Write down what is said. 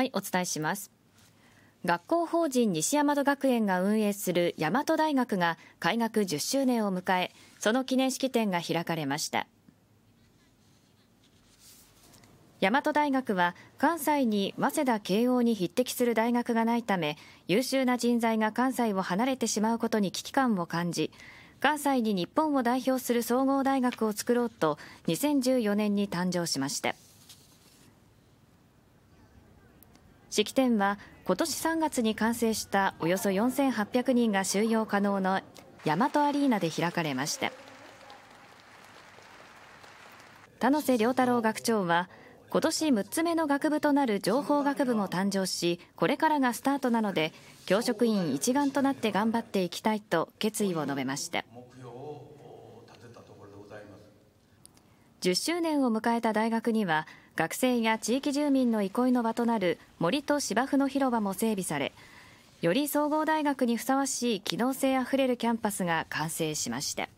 はい、お伝えします。学校法人西大和学園が運営する大和大学が開学10周年を迎え、その記念式典が開かれました。大和大学は関西に早稲田慶応に匹敵する大学がないため優秀な人材が関西を離れてしまうことに危機感を感じ関西に日本を代表する総合大学を作ろうと2014年に誕生しました。式典は今年3月に完成したおよそ4800人が収容可能の大和アリーナで開かれました田野瀬良太郎学長は今年6つ目の学部となる情報学部も誕生しこれからがスタートなので教職員一丸となって頑張っていきたいと決意を述べました。10周年を迎えた大学には学生や地域住民の憩いの場となる森と芝生の広場も整備されより総合大学にふさわしい機能性あふれるキャンパスが完成しました。